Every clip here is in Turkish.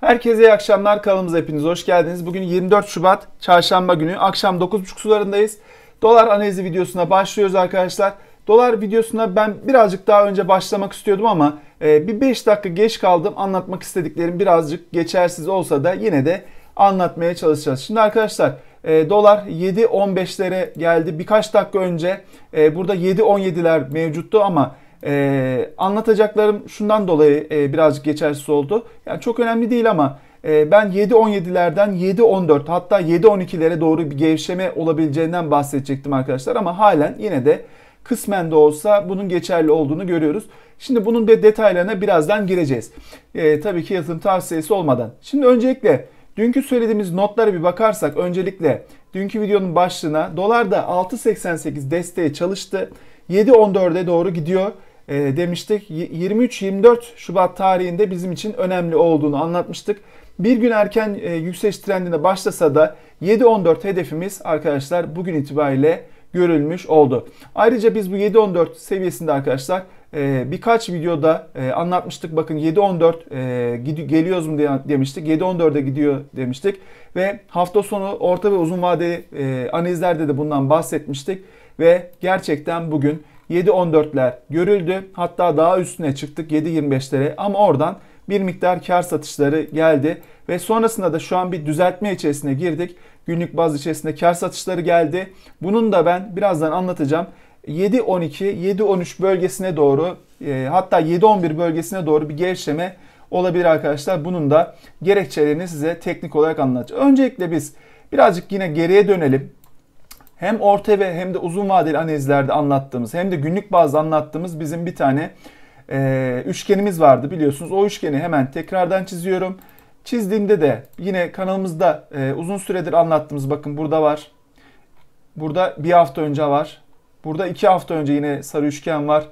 Herkese iyi akşamlar. Kanalımıza hepiniz hoş geldiniz. Bugün 24 Şubat çarşamba günü akşam 9.30 sularındayız. Dolar analizi videosuna başlıyoruz arkadaşlar. Dolar videosuna ben birazcık daha önce başlamak istiyordum ama e, bir 5 dakika geç kaldım. Anlatmak istediklerim birazcık geçersiz olsa da yine de anlatmaya çalışacağız. Şimdi arkadaşlar e, dolar 7.15'lere geldi. Birkaç dakika önce e, burada 7.17'ler mevcuttu ama e, anlatacaklarım şundan dolayı e, birazcık geçersiz oldu. Yani çok önemli değil ama e, ben 7.17'lerden 7.14 hatta 7.12'lere doğru bir gevşeme olabileceğinden bahsedecektim arkadaşlar. Ama halen yine de kısmen de olsa bunun geçerli olduğunu görüyoruz. Şimdi bunun de detaylarına birazdan gireceğiz. E, tabii ki yatırım tavsiyesi olmadan. Şimdi öncelikle dünkü söylediğimiz notlara bir bakarsak öncelikle dünkü videonun başlığına dolar da 6.88 desteğe çalıştı. 7.14'e doğru gidiyor e, demiştik. 23-24 Şubat tarihinde bizim için önemli olduğunu anlatmıştık. Bir gün erken e, yükseliş trendine başlasa da 7-14 hedefimiz arkadaşlar bugün itibariyle görülmüş oldu. Ayrıca biz bu 7-14 seviyesinde arkadaşlar e, birkaç videoda e, anlatmıştık. Bakın 7-14 e, geliyoruz mu demiştik. 7-14'e gidiyor demiştik. Ve hafta sonu orta ve uzun vadeli e, analizlerde de bundan bahsetmiştik. Ve gerçekten bugün 7.14'ler görüldü. Hatta daha üstüne çıktık 7.25'lere ama oradan bir miktar kar satışları geldi ve sonrasında da şu an bir düzeltme içerisine girdik. Günlük baz içerisinde kar satışları geldi. Bunun da ben birazdan anlatacağım. 7.12, 7.13 bölgesine doğru e, hatta 7.11 bölgesine doğru bir gevşeme olabilir arkadaşlar. Bunun da gerekçelerini size teknik olarak anlatacağım. Öncelikle biz birazcık yine geriye dönelim hem orta ve hem de uzun vadeli analizlerde anlattığımız hem de günlük bazda anlattığımız bizim bir tane e, üçgenimiz vardı biliyorsunuz. O üçgeni hemen tekrardan çiziyorum. Çizdiğimde de yine kanalımızda e, uzun süredir anlattığımız bakın burada var. Burada bir hafta önce var. Burada iki hafta önce yine sarı üçgen var.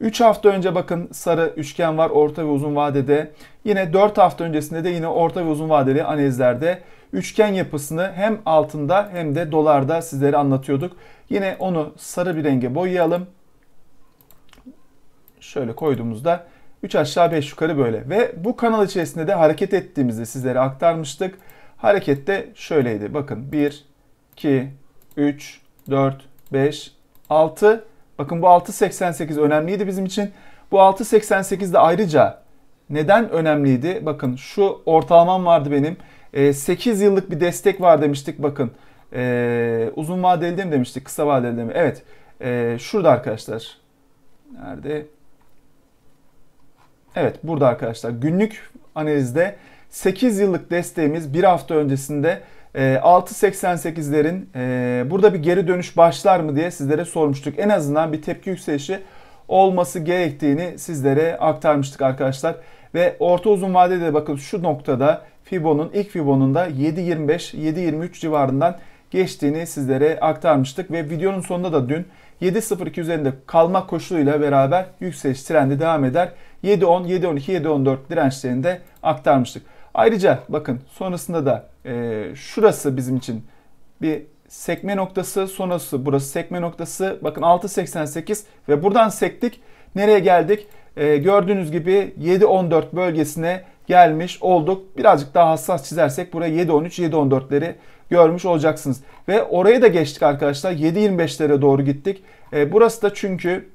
3 hafta önce bakın sarı üçgen var orta ve uzun vadede. Yine 4 hafta öncesinde de yine orta ve uzun vadeli analizlerde üçgen yapısını hem altında hem de dolarda sizlere anlatıyorduk. Yine onu sarı bir renge boyayalım. Şöyle koyduğumuzda 3 aşağı 5 yukarı böyle. Ve bu kanal içerisinde de hareket ettiğimizde sizlere aktarmıştık. Hareket de şöyleydi. Bakın 1, 2, 3, 4, 5, 6 Bakın bu 6.88 önemliydi bizim için. Bu 6.88 de ayrıca neden önemliydi? Bakın şu ortalamam vardı benim. 8 ee, yıllık bir destek var demiştik bakın. Ee, uzun vadeli mi demiştik? Kısa vadeli mi? Evet. Ee, şurada arkadaşlar. Nerede? Evet burada arkadaşlar günlük analizde 8 yıllık desteğimiz bir hafta öncesinde ee, e, 6.88'lerin burada bir geri dönüş başlar mı diye sizlere sormuştuk. En azından bir tepki yükselişi olması gerektiğini sizlere aktarmıştık arkadaşlar. Ve orta uzun vadede bakın şu noktada Fibo'nun ilk Fibo'nun da 7.25 7.23 civarından geçtiğini sizlere aktarmıştık ve videonun sonunda da dün 7.02 üzerinde kalmak koşuluyla beraber yükseliş trendi devam eder. 7.10, 7.12, 7.14 dirençlerini de aktarmıştık. Ayrıca bakın sonrasında da e, şurası bizim için bir sekme noktası sonrası burası sekme noktası bakın 6.88 ve buradan sektik nereye geldik e, gördüğünüz gibi 7.14 bölgesine gelmiş olduk birazcık daha hassas çizersek buraya 7.13 7.14'leri görmüş olacaksınız ve oraya da geçtik arkadaşlar 7.25'lere doğru gittik e, burası da çünkü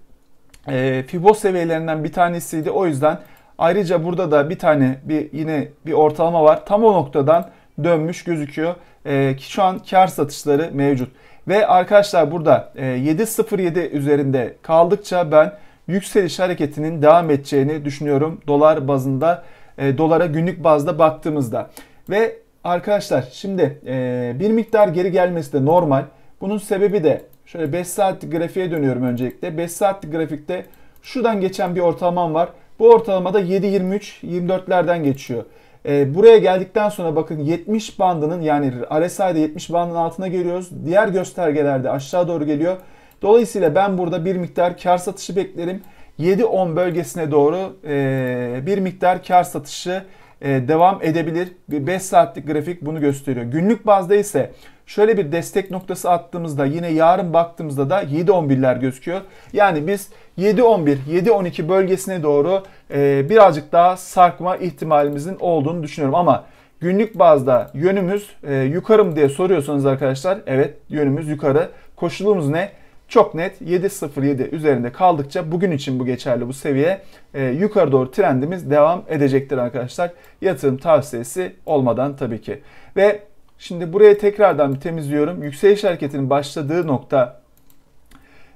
e, Fibo seviyelerinden bir tanesiydi o yüzden ayrıca burada da bir tane bir yine bir ortalama var tam o noktadan dönmüş gözüküyor. E, ki şu an kar satışları mevcut. Ve arkadaşlar burada e, 7.07 üzerinde kaldıkça ben yükseliş hareketinin devam edeceğini düşünüyorum dolar bazında e, dolara günlük bazda baktığımızda. Ve arkadaşlar şimdi e, bir miktar geri gelmesi de normal. Bunun sebebi de şöyle 5 saatlik grafiğe dönüyorum öncelikle. 5 saatlik grafikte şuradan geçen bir ortalamam var. Bu ortalamada 7.23-24'lerden geçiyor. E, buraya geldikten sonra bakın 70 bandının yani RSI'de 70 bandının altına geliyoruz. Diğer göstergelerde aşağı doğru geliyor. Dolayısıyla ben burada bir miktar kar satışı beklerim. 7-10 bölgesine doğru e, bir miktar kar satışı e, devam edebilir. 5 saatlik grafik bunu gösteriyor. Günlük bazda ise şöyle bir destek noktası attığımızda yine yarın baktığımızda da 7.11'ler gözüküyor. Yani biz 7.11, 7.12 bölgesine doğru e, birazcık daha sarkma ihtimalimizin olduğunu düşünüyorum. Ama günlük bazda yönümüz e, yukarı mı diye soruyorsanız arkadaşlar evet yönümüz yukarı. Koşulumuz ne? çok net 7.07 üzerinde kaldıkça bugün için bu geçerli bu seviye e, yukarı doğru trendimiz devam edecektir arkadaşlar. Yatırım tavsiyesi olmadan tabii ki. Ve şimdi buraya tekrardan bir temizliyorum. Yükseliş hareketinin başladığı nokta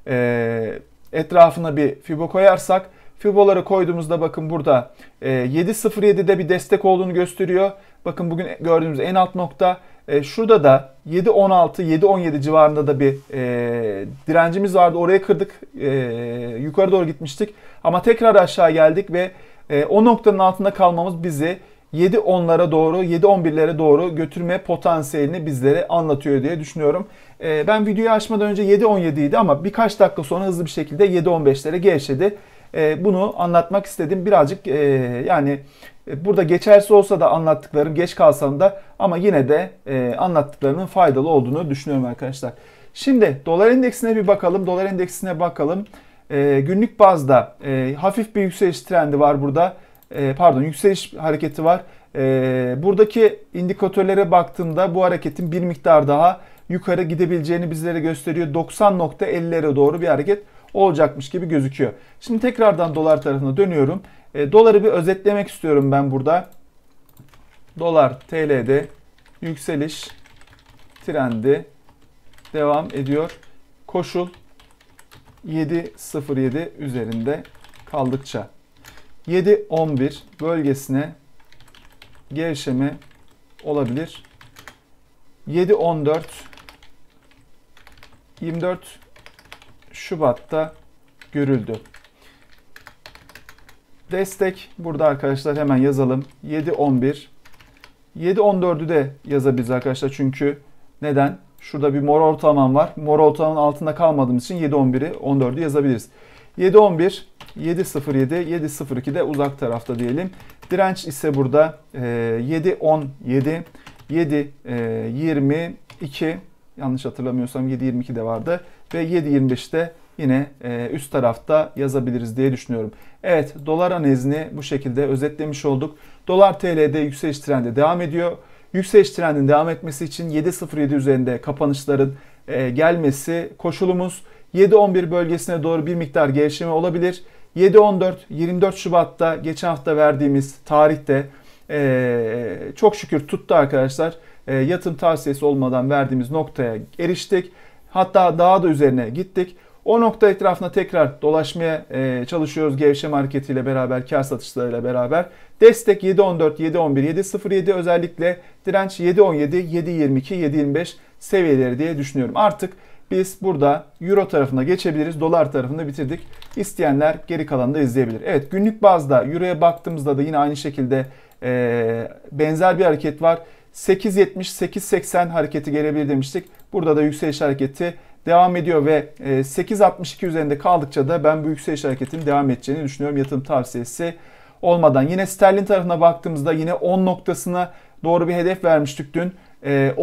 e, etrafına bir fibo koyarsak Fiboları koyduğumuzda bakın burada 7.07'de e, bir destek olduğunu gösteriyor. Bakın bugün gördüğümüz en alt nokta. E, şurada da 7.16, 7.17 civarında da bir e, direncimiz vardı. Oraya kırdık. E, yukarı doğru gitmiştik. Ama tekrar aşağı geldik ve e, o noktanın altında kalmamız bizi 7.10'lara doğru, 7.11'lere doğru götürme potansiyelini bizlere anlatıyor diye düşünüyorum. Ee, ben videoyu açmadan önce 7 idi ama birkaç dakika sonra hızlı bir şekilde 7.15'lere 15lere gevşedi. E, bunu anlatmak istedim. Birazcık e, yani e, burada geçersiz olsa da anlattıklarım geç kalsam da ama yine de e, anlattıklarımın faydalı olduğunu düşünüyorum arkadaşlar. Şimdi dolar endeksine bir bakalım. Dolar endeksine bakalım. günlük bazda hafif bir yükseliş trendi var burada. pardon yükseliş hareketi var. buradaki indikatörlere baktığımda bu hareketin bir miktar daha yukarı gidebileceğini bizlere gösteriyor. 90.50'lere doğru bir hareket olacakmış gibi gözüküyor. Şimdi tekrardan dolar tarafına dönüyorum. E, doları bir özetlemek istiyorum ben burada. Dolar TL'de yükseliş trendi devam ediyor. Koşul 7.07 üzerinde kaldıkça 7.11 bölgesine gevşeme olabilir. 7.14 24 Şubat'ta görüldü. Destek burada arkadaşlar hemen yazalım. 7.11 7.14'ü de yazabiliriz arkadaşlar çünkü neden? Şurada bir mor ortalamam var. Mor ortalamanın altında kalmadığım için 7.11'i 14'ü yazabiliriz. 7.11, 7.07, 7.02 de uzak tarafta diyelim. Direnç ise burada 7.17, 7.22, yanlış hatırlamıyorsam 7.22'de vardı ve 7.25'te yine e, üst tarafta yazabiliriz diye düşünüyorum. Evet dolar analizini bu şekilde özetlemiş olduk. Dolar TL'de yükseliş trendi devam ediyor. Yükseliş trendinin devam etmesi için 7.07 üzerinde kapanışların e, gelmesi koşulumuz. 7.11 bölgesine doğru bir miktar gevşeme olabilir. 7.14 24 Şubat'ta geçen hafta verdiğimiz tarihte e, çok şükür tuttu arkadaşlar e, yatım tavsiyesi olmadan verdiğimiz noktaya eriştik. Hatta daha da üzerine gittik. O nokta etrafına tekrar dolaşmaya e, çalışıyoruz gevşeme hareketiyle beraber, kar satışlarıyla beraber. Destek 7.14, 7.11, 7.07 özellikle direnç 7.17, 7.22, 7.25 seviyeleri diye düşünüyorum. Artık biz burada euro tarafına geçebiliriz. Dolar tarafında bitirdik. İsteyenler geri kalanı da izleyebilir. Evet günlük bazda euroya baktığımızda da yine aynı şekilde e, benzer bir hareket var. 8.70-8.80 hareketi gelebilir demiştik. Burada da yükseliş hareketi devam ediyor ve 8.62 e, üzerinde kaldıkça da ben bu yükseliş hareketinin devam edeceğini düşünüyorum. Yatırım tavsiyesi olmadan. Yine sterlin tarafına baktığımızda yine 10 noktasına doğru bir hedef vermiştik dün. 10.10, e,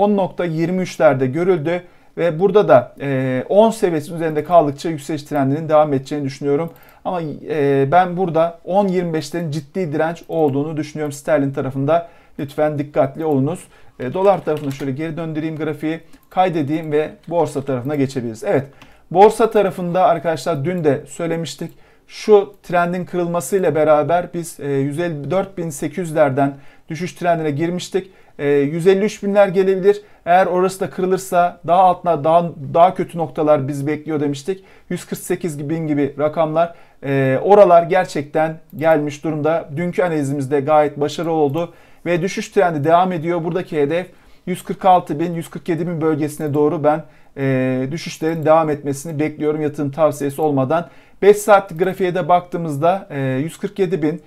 10.23'lerde görüldü ve burada da 10 e, seviyesinin üzerinde kaldıkça yükseliş trendinin devam edeceğini düşünüyorum. Ama ben burada 10.25'lerin ciddi direnç olduğunu düşünüyorum sterlin tarafında. Lütfen dikkatli olunuz. E, dolar tarafına şöyle geri döndüreyim grafiği. Kaydedeyim ve borsa tarafına geçebiliriz. Evet borsa tarafında arkadaşlar dün de söylemiştik. Şu trendin kırılmasıyla beraber biz e, 154.800'lerden düşüş trendine girmiştik. E, 153 gelebilir. Eğer orası da kırılırsa daha altına daha daha kötü noktalar biz bekliyor demiştik. 148.000 gibi rakamlar. E, oralar gerçekten gelmiş durumda. Dünkü analizimizde gayet başarılı oldu ve düşüş trendi devam ediyor. Buradaki hedef 146 bin, 147 bin bölgesine doğru ben e, düşüşlerin devam etmesini bekliyorum yatırım tavsiyesi olmadan. 5 saat grafiğe de baktığımızda e, 147 bin,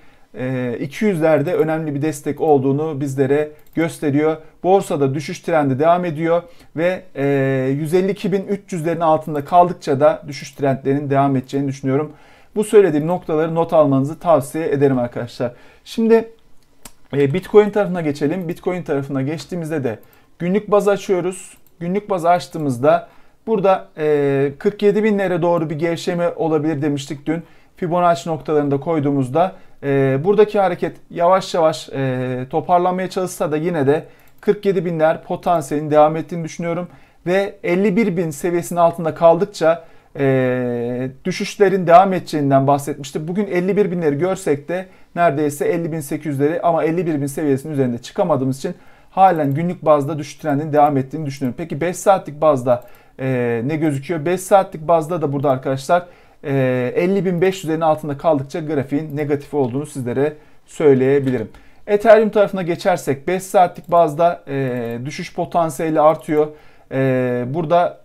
200'lerde e, önemli bir destek olduğunu bizlere gösteriyor. Borsada düşüş trendi devam ediyor ve 152 e, bin 152.300'lerin altında kaldıkça da düşüş trendlerinin devam edeceğini düşünüyorum. Bu söylediğim noktaları not almanızı tavsiye ederim arkadaşlar. Şimdi e, Bitcoin tarafına geçelim. Bitcoin tarafına geçtiğimizde de günlük baz açıyoruz. Günlük bazı açtığımızda burada e, 47 binlere doğru bir gevşeme olabilir demiştik dün. Fibonacci noktalarında koyduğumuzda e, buradaki hareket yavaş yavaş e, toparlanmaya çalışsa da yine de 47 binler potansiyelin devam ettiğini düşünüyorum. Ve 51 bin seviyesinin altında kaldıkça e, düşüşlerin devam edeceğinden bahsetmişti. Bugün 51 binleri görsek de neredeyse 50.800'leri ama 51.000 seviyesinin üzerinde çıkamadığımız için halen günlük bazda düşüş trendinin devam ettiğini düşünüyorum. Peki 5 saatlik bazda e, ne gözüküyor? 5 saatlik bazda da burada arkadaşlar e, 50.500'lerin altında kaldıkça grafiğin negatif olduğunu sizlere söyleyebilirim. Ethereum tarafına geçersek 5 saatlik bazda e, düşüş potansiyeli artıyor. E, burada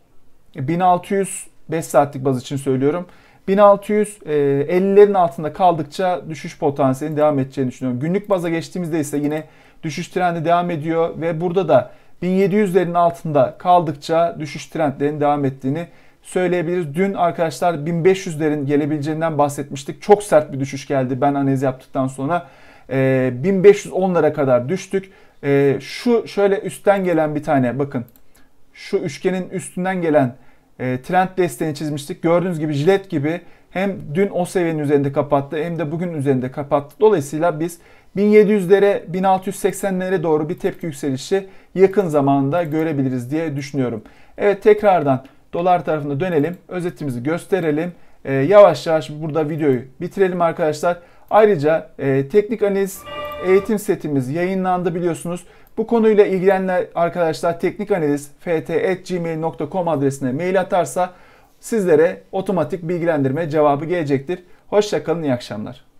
1600 5 saatlik baz için söylüyorum. 1600 e, 50'lerin altında kaldıkça düşüş potansiyelinin devam edeceğini düşünüyorum. Günlük baza geçtiğimizde ise yine düşüş trendi devam ediyor ve burada da 1700'lerin altında kaldıkça düşüş trendlerinin devam ettiğini söyleyebiliriz. Dün arkadaşlar 1500'lerin gelebileceğinden bahsetmiştik. Çok sert bir düşüş geldi ben analiz yaptıktan sonra. E, 1510'lara kadar düştük. E, şu şöyle üstten gelen bir tane bakın. Şu üçgenin üstünden gelen e, trend desteğini çizmiştik. Gördüğünüz gibi jilet gibi hem dün o seviyenin üzerinde kapattı hem de bugün üzerinde kapattı. Dolayısıyla biz 1700'lere 1680'lere doğru bir tepki yükselişi yakın zamanda görebiliriz diye düşünüyorum. Evet tekrardan dolar tarafında dönelim. Özetimizi gösterelim. E, yavaş yavaş burada videoyu bitirelim arkadaşlar. Ayrıca e, teknik analiz eğitim setimiz yayınlandı biliyorsunuz. Bu konuyla ilgilenen arkadaşlar teknik analiz teknikanaliz.ft.gmail.com adresine mail atarsa sizlere otomatik bilgilendirme cevabı gelecektir. Hoşçakalın, iyi akşamlar.